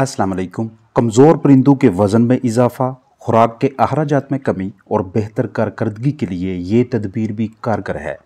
अस्सलाम वालेकुम कमज़ोर परिंदों के वज़न में इजाफा खुराक के अहराजात में कमी और बेहतर कारकर्दगी के लिए ये तदबीर भी कारगर है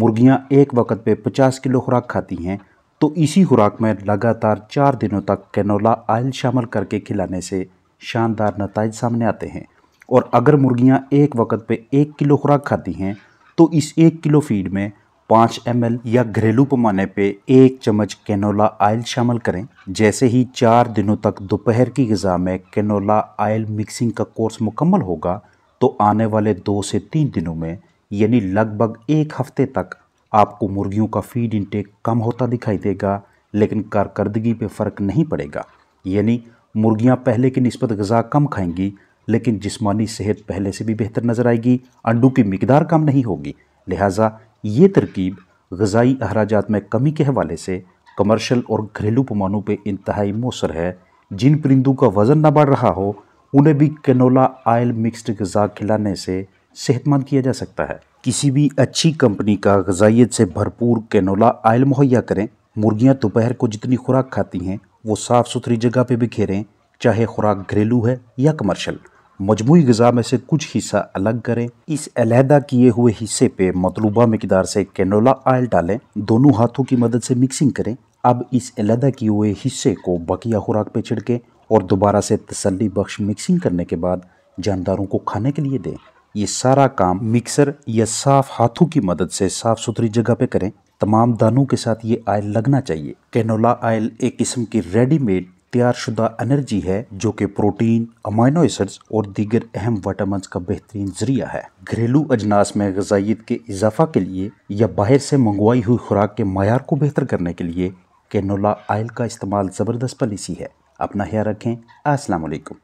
मुर्गियाँ एक वक्त पे 50 किलो खुराक खाती हैं तो इसी खुराक में लगातार चार दिनों तक कैनोला आयल शामिल करके खिलाने से शानदार नतज सामने आते हैं और अगर मुर्गियाँ एक वक्त पे एक किलो खुराक खाती हैं तो इस एक किलो फीड में पाँच एम या घरेलू पैमाने पे एक चम्मच कैनोला आयल शामिल करें जैसे ही चार दिनों तक दोपहर की गज़ा में कैनोला आयल मिक्सिंग का कोर्स मुकम्मल होगा तो आने वाले दो से तीन दिनों में यानी लगभग एक हफ्ते तक आपको मुर्गियों का फीड इनटेक कम होता दिखाई देगा लेकिन कारकर्दगी पे फ़र्क नहीं पड़ेगा यानी मुर्गियाँ पहले की नस्बत गज़ा कम खाएंगी लेकिन जिसमानी सेहत पहले से भी बेहतर नज़र आएगी अंडों की मकदार कम नहीं होगी लिहाजा ये तरकीब गजाई अखराज में कमी के हवाले से कमर्शल और घरेलू पैमानों पर इंतहाई मौसर है जिन परिंदों का वज़न ना बढ़ रहा हो उन्हें भी कैनोला आयल मिक्सड गज़ा खिलाने से सेहतमंद किया जा सकता है किसी भी अच्छी कंपनी का गजाइत से भरपूर कैनोला आयल मुहैया करें मुर्गियाँ दोपहर को जितनी खुराक खाती हैं वो साफ़ सुथरी जगह पे भी घेरें चाहे खुराक घरेलू है या कमर्शल मजमू गज़ा में से कुछ हिस्सा अलग करें इस अलहदा किए हुए हिस्से पे मतलूबा मकदार से कैनोला आयल डालें दोनों हाथों की मदद से मिक्सिंग करें अब इस अलहदा किए हुए हिस्से को बकिया खुराक पे छिड़कें और दोबारा से तसली बख्श मिक्सिंग करने के बाद जानदारों को खाने के लिए दें ये सारा काम मिक्सर या साफ हाथों की मदद से साफ सुथरी जगह पे करें तमाम दानों के साथ ये आयल लगना चाहिए कैनोला आयल एक किस्म की रेडीमेड तैयारशुदा एनर्जी है जो कि प्रोटीन अमाइनो एसिड्स और दीगर अहम वाटामन का बेहतरीन जरिया है घरेलू अजनास में गजाइत के इजाफा के लिए या बाहर से मंगवाई हुई खुराक के मैार को बेहतर करने के लिए कैनोला आयल का इस्तेमाल ज़बरदस्त पॉलिसी है अपना ख्याल रखें असलकुम